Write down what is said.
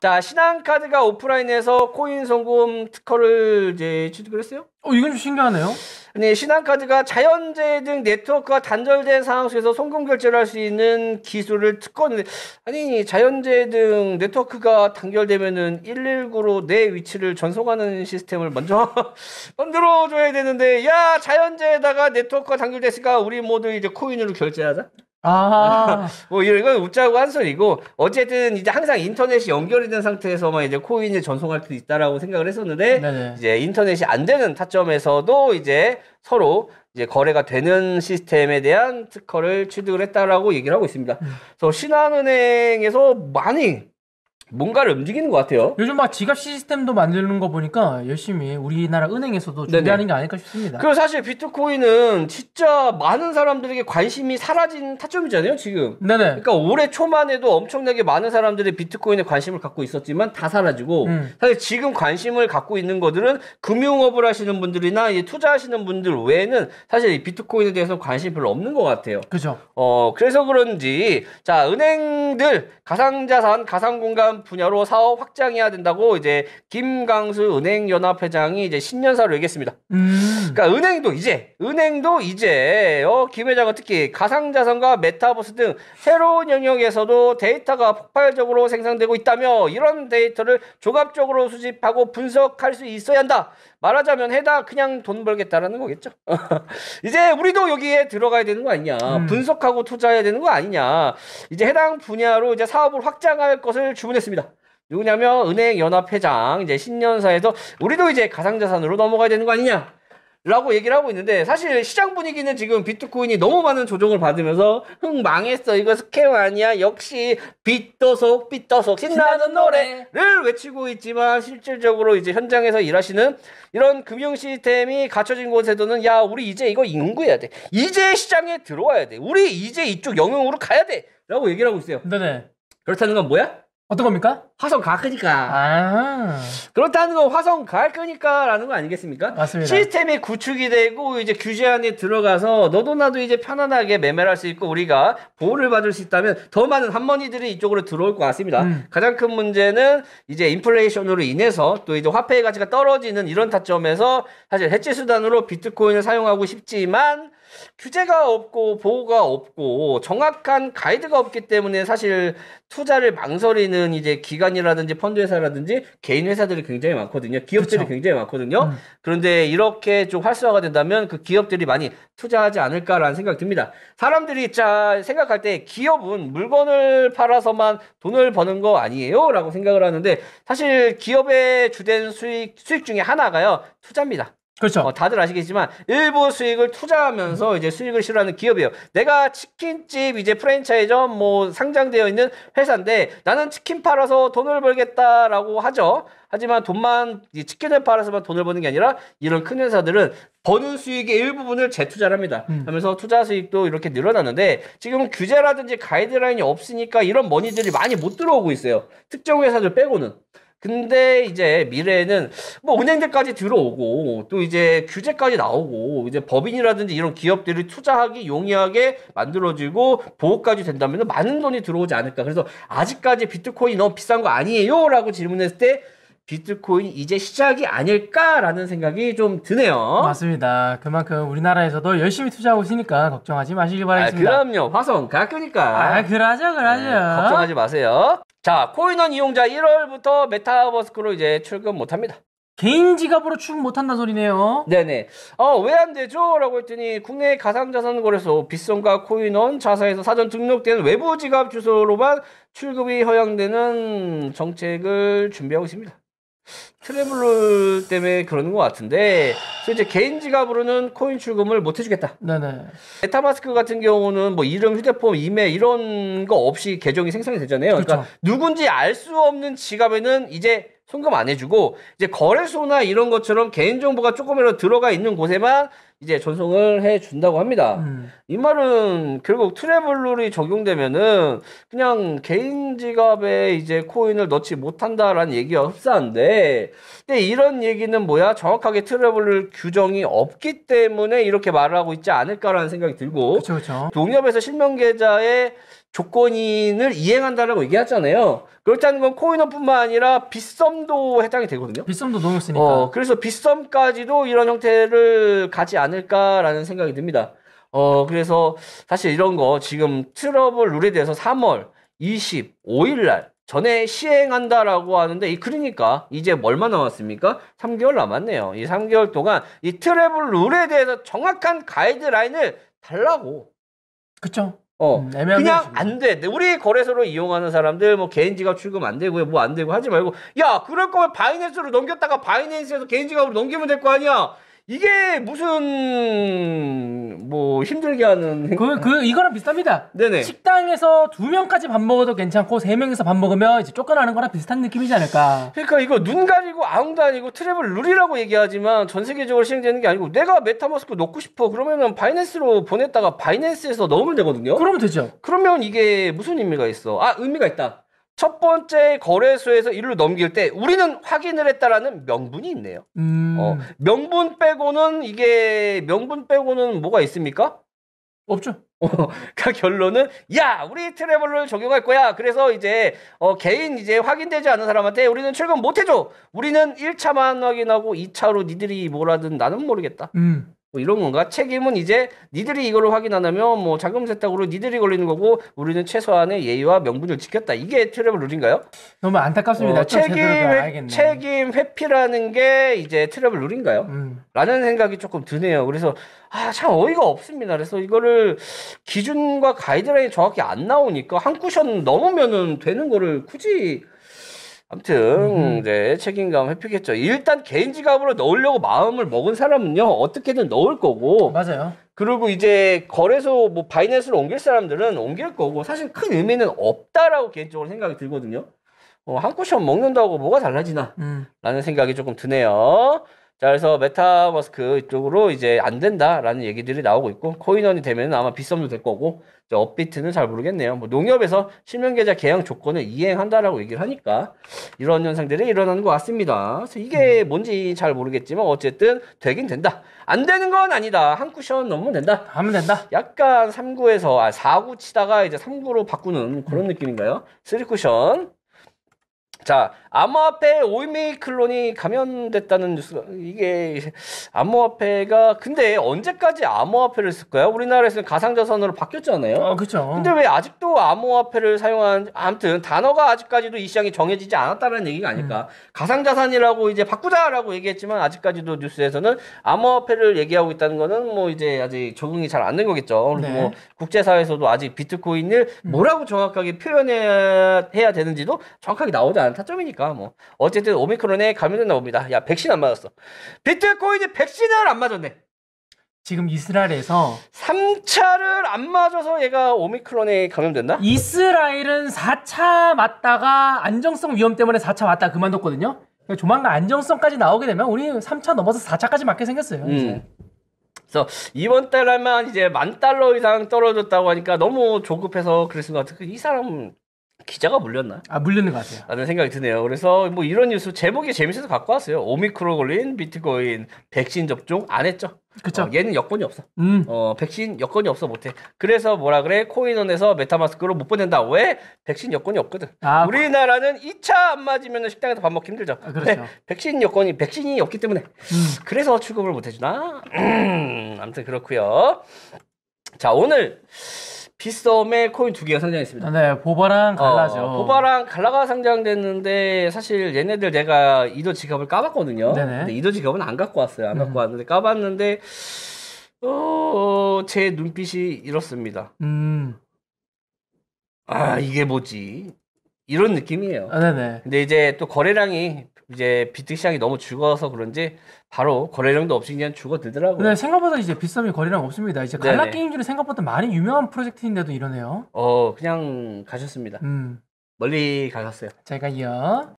자 신한카드가 오프라인에서 코인 송금 특허를 이제 취득을 했어요. 어 이건 좀 신기하네요. 네, 신한카드가 자연재해 등 네트워크가 단절된 상황 속에서 송금 결제를 할 수 있는 기술을 특허는 아니 자연재해 등 네트워크가 단결되면은 119로 내 위치를 전송하는 시스템을 먼저 만들어 줘야 되는데 야 자연재해다가 네트워크가 단결됐으니까 우리 모두 이제 코인으로 결제하자. 아. 뭐 이런 건 웃자고 한 소리고 어쨌든 이제 항상 인터넷이 연결이 된 상태에서만 이제 코인을 전송할 수 있다라고 생각을 했었는데 네네. 이제 인터넷이 안 되는 타점에서도 이제 서로 이제 거래가 되는 시스템에 대한 특허를 취득을 했다라고 얘기를 하고 있습니다. 음. 그래서 신한은행에서 많이 뭔가를 움직이는 것 같아요. 요즘 막 지갑 시스템도 만드는 거 보니까 열심히 우리나라 은행에서도 준비하는 네네. 게 아닐까 싶습니다. 그리고 사실 비트코인은 진짜 많은 사람들에게 관심이 사라진 타점이잖아요, 지금. 네네. 그러니까 올해 초만 해도 엄청나게 많은 사람들이 비트코인에 관심을 갖고 있었지만 다 사라지고 음. 사실 지금 관심을 갖고 있는 것들은 금융업을 하시는 분들이나 투자하시는 분들 외에는 사실 이 비트코인에 대해서 관심이 별로 없는 것 같아요. 그죠. 어, 그래서 그런지 자, 은행들 가상자산, 가상공간 다양 분야로 사업 확장해야 된다고 이제 김강수 은행연합 회장이 이제 신년사로 얘기했습니다. 음. 그러니까 은행도 이제 은행도 이제 어, 김 회장은 특히 가상자산과 메타버스 등 새로운 영역에서도 데이터가 폭발적으로 생성되고 있다며 이런 데이터를 조갑적으로 수집하고 분석할 수 있어야 한다. 말하자면 해다 그냥 돈 벌겠다라는 거겠죠. 이제 우리도 여기에 들어가야 되는 거 아니냐. 음. 분석하고 투자해야 되는 거 아니냐. 이제 해당 분야로 이제 사업을 확장할 것을 주문했습니다. 있습니다. 누구냐면 은행연합회장 이제 신년사에서 우리도 이제 가상자산으로 넘어가야 되는 거 아니냐? 라고 얘기를 하고 있는데 사실 시장 분위기는 지금 비트코인이 너무 많은 조정을 받으면서 흥 망했어 이거 스캠 아니야 역시 빛도속 빛도속 신나는 노래를 외치고 있지만 실질적으로 이제 현장에서 일하시는 이런 금융 시스템이 갖춰진 곳에서는 야 우리 이제 이거 인구해야 돼 이제 시장에 들어와야 돼 우리 이제 이쪽 영역으로 가야 돼라고 얘기를 하고 있어요 네네 그렇다는 건 뭐야? 어떤 겁니까? 화성 갈 거니까. 아. 그렇다는 건 화성 갈 거니까라는 거 아니겠습니까? 맞습니다. 시스템이 구축이 되고 이제 규제 안에 들어가서 너도 나도 이제 편안하게 매매를 할 수 있고 우리가 보호를 받을 수 있다면 더 많은 한머니들이 이쪽으로 들어올 것 같습니다. 음. 가장 큰 문제는 이제 인플레이션으로 인해서 또 이제 화폐의 가치가 떨어지는 이런 타점에서 사실 해체 수단으로 비트코인을 사용하고 싶지만 규제가 없고 보호가 없고 정확한 가이드가 없기 때문에 사실 투자를 망설이는 이제 기관이라든지 펀드 회사라든지 개인 회사들이 굉장히 많거든요. 기업들이 그쵸. 그렇죠. 굉장히 많거든요. 음. 그런데 이렇게 좀 활성화가 된다면 그 기업들이 많이 투자하지 않을까라는 생각이 듭니다. 사람들이 자 생각할 때 기업은 물건을 팔아서만 돈을 버는 거 아니에요라고 생각을 하는데 사실 기업의 주된 수익 수익 중에 하나가요. 투자입니다. 그렇죠. 어, 다들 아시겠지만 일부 수익을 투자하면서 음. 이제 수익을 실현하는 기업이에요. 내가 치킨집 이제 프랜차이점 뭐 상장되어 있는 회사인데 나는 치킨 팔아서 돈을 벌겠다라고 하죠. 하지만 돈만 치킨을 팔아서만 돈을 버는 게 아니라 이런 큰 회사들은 버는 수익의 일부분을 재투자 합니다. 음. 하면서 투자 수익도 이렇게 늘어나는데 지금 규제라든지 가이드라인이 없으니까 이런 머니들이 많이 못 들어오고 있어요. 특정 회사들 빼고는. 근데 이제 미래에는 뭐 은행들까지 들어오고 또 이제 규제까지 나오고 이제 법인이라든지 이런 기업들이 투자하기 용이하게 만들어지고 보호까지 된다면 많은 돈이 들어오지 않을까. 그래서 아직까지 비트코인이 너무 비싼 거 아니에요? 라고 질문했을 때 비트코인 이제 시작이 아닐까라는 생각이 좀 드네요. 맞습니다. 그만큼 우리나라에서도 열심히 투자하고 있으니까 걱정하지 마시길 아, 바라겠습니다. 아, 그럼요. 화성 가끔니까. 아, 그러죠, 그러죠. 네, 걱정하지 마세요. 자, 코인원 이용자 1월부터 메타버스크로 이제 출금 못 합니다. 개인 지갑으로 출금 못한다 소리네요. 네네. 어, 왜 안 되죠? 라고 했더니 국내 가상자산 거래소 빗손과 코인원 자사에서 사전 등록된 외부 지갑 주소로만 출금이 허용되는 정책을 준비하고 있습니다. 트레블러 때문에 그러는 것 같은데 이제 개인 지갑으로는 코인 출금을 못 해주겠다. 네네. 메타마스크 같은 경우는 뭐 이름, 휴대폰, 이메일 이런 거 없이 계정이 생성이 되잖아요. 그쵸. 그러니까 그렇죠. 누군지 알 수 없는 지갑에는 이제 송금 안 해주고 이제 거래소나 이런 것처럼 개인 정보가 조금이라도 들어가 있는 곳에만 이제 전송을 해 준다고 합니다. 음. 이 말은 결국 트래블 룰이 적용되면은 그냥 개인 지갑에 이제 코인을 넣지 못한다라는 얘기가 흡사한데 근데 이런 얘기는 뭐야? 정확하게 트래블 룰 규정이 없기 때문에 이렇게 말 하고 있지 않을까라는 생각이 들고 그쵸, 그쵸. 동협에서 실명 계좌에 조건인을 이행한다라고 얘기하잖아요. 그렇다는 건 코인업뿐만 아니라 빗썸도 해당이 되거든요. 빗썸도 넣었으니까 어, 그래서 빗썸까지도 이런 형태를 가지 않 않을까라는 생각이 듭니다. 어, 그래서 사실 이런 거 지금 트러블 룰에 대해서 3월 25일 날 전에 시행한다라고 하는데 이 그러니까 이제 얼마 남았습니까? 3개월 남았네요. 이 3개월 동안 이 트래블 룰에 대해서 정확한 가이드라인을 달라고. 그쵸? 어 음, 그냥 안 돼. 우리 거래소로 이용하는 사람들 뭐 개인 지갑 출금 안 되고 뭐 안 되고 하지 말고 야 그럴 거면 바이낸스로 넘겼다가 바이낸스에서 개인 지갑으로 넘기면 될 거 아니야. 이게 무슨 뭐 힘들게 하는 그, 그 이거랑 비슷합니다. 네네. 식당에서 두 명까지 밥 먹어도 괜찮고 세 명이서 밥 먹으면 이제 쫓겨나는 거랑 비슷한 느낌이지 않을까. 그러니까 이거 눈 가리고 아웅도 아니고 트래블 룰이라고 얘기하지만 전 세계적으로 시행되는 게 아니고 내가 메타버스크 넣고 싶어 그러면은 바이낸스로 보냈다가 바이낸스에서 넣으면 되거든요. 그러면 되죠. 그러면 이게 무슨 의미가 있어? 아 의미가 있다. 첫 번째 거래소에서 일로 넘길 때 우리는 확인을 했다라는 명분이 있네요. 음... 어, 명분 빼고는 이게 명분 빼고는 뭐가 있습니까? 없죠. 어, 그니까 결론은 야 우리 트래블러를 적용할 거야. 그래서 이제 어, 개인 이제 확인되지 않은 사람한테 우리는 출금 못 해줘. 우리는 1차만 확인하고 2차로 니들이 뭐라든 나는 모르겠다. 음. 뭐 이런 건가? 책임은 이제 니들이 이걸로 확인 안 하면 뭐 자금 세탁으로 니들이 걸리는 거고 우리는 최소한의 예의와 명분을 지켰다. 이게 트래블 룰인가요? 너무 안타깝습니다. 어, 책임 회, 책임 회피라는 게 이제 트래블 룰인가요? 음. 라는 생각이 조금 드네요. 그래서 아참 어이가 없습니다. 그래서 이거를 기준과 가이드라인 이 정확히 안 나오니까 한 쿠션 넘으면 되는 거를 굳이 아무튼 이제 책임감 회피겠죠. 일단 개인 지갑으로 넣으려고 마음을 먹은 사람은요 어떻게든 넣을 거고. 맞아요. 그리고 이제 거래소 뭐 바이낸스로 옮길 사람들은 옮길 거고 사실 큰 의미는 없다라고 개인적으로 생각이 들거든요. 어, 한 쿠션 먹는다고 뭐가 달라지나? 음. 라는 생각이 조금 드네요. 자, 그래서 메타머스크 이쪽으로 이제 안 된다라는 얘기들이 나오고 있고, 코인원이 되면 아마 빗썸도 될 거고, 이제 업비트는 잘 모르겠네요. 뭐 농협에서 실명계좌 개양 조건을 이행한다라고 얘기를 하니까 이런 현상들이 일어나는 것 같습니다. 그래서 이게 음. 뭔지 잘 모르겠지만 어쨌든 되긴 된다. 안 되는 건 아니다. 한 쿠션 넘으면 된다. 하면 된다. 약간 3구에서 아 4구 치다가 이제 3구로 바꾸는 그런 음. 느낌인가요? 3쿠션. 자, 암호화폐 오이메이클론이 감염됐다는 뉴스가 이게 암호화폐가 근데 언제까지 암호화폐를 쓸까요? 우리나라에서는 가상자산으로 바뀌었잖아요. 어, 그렇죠. 근데 왜 아직도 암호화폐를 사용한 아무튼 단어가 아직까지도 이 시장이 정해지지 않았다는 얘기가 아닐까? 음. 가상자산이라고 이제 바꾸자라고 얘기했지만 아직까지도 뉴스에서는 암호화폐를 얘기하고 있다는 거는 뭐 이제 아직 적응이 잘 안 된 거겠죠. 그리고 네. 뭐 국제사회에서도 아직 비트코인을 음. 뭐라고 정확하게 표현해야 되는지도 정확하게 나오지 않다. 타점이니까 뭐 어쨌든 오미크론에 감염된 나봅니다야 백신 안 맞았어. 비트코인이 백신을 안 맞았네. 지금 이스라엘에서 3차를 안 맞아서 얘가 오미크론에 감염됐나? 이스라엘은 4차 맞다가 안정성 위험 때문에 4차 맞다 그만뒀거든요. 그러니까 조만간 안정성까지 나오게 되면 우리 3차 넘어서 4차까지 맞게 생겼어요. 음. 그래서 이번 달에만 이제 만 달러 이상 떨어졌다고 하니까 너무 조급해서 그랬습니다. 을이 그 사람 기자가 물렸나? 아물렸는것 같아요. 라는 생각이 드네요. 그래서 뭐 이런 뉴스 제목이 재밌어서 갖고 왔어요. 오미크론 걸린 비트코인 백신 접종 안 했죠. 그쵸. 어, 얘는 여건이 없어. 음. 어, 백신 여건이 없어 못해. 그래서 뭐라 그래? 코인원에서 메타마스크로 못 보낸다. 왜? 백신 여건이 없거든. 아, 뭐. 우리나라는 2차 안 맞으면 식당에서 밥 먹기 힘들죠. 아, 그렇죠. 백신 여건이 백신이 없기 때문에. 음. 그래서 출금을 못 해주나? 음, 아무튼 그렇고요. 자 오늘 비썸에 코인 두 개가 상장했습니다. 네, 보바랑 어, 갈라죠. 어, 보바랑 갈라가 상장됐는데 사실 얘네들 내가 이도 지갑을 까봤거든요. 네네. 근데 이도 지갑은 안 갖고 왔어요. 안 음. 갖고 왔는데 까봤는데 어, 제 눈빛이 이렇습니다. 음. 아 이게 뭐지? 이런 느낌이에요. 아, 네네. 근데 이제 또 거래량이 이제 비트 시장이 너무 죽어서 그런지 바로 거래량도 없이 그냥 죽어들더라고요. 네, 생각보다 이제 비썸이 거래량 없습니다. 이제 갈라 게임즈는 생각보다 많이 유명한 프로젝트인데도 이러네요. 어, 그냥 가셨습니다. 음. 멀리 가셨어요. 제가요.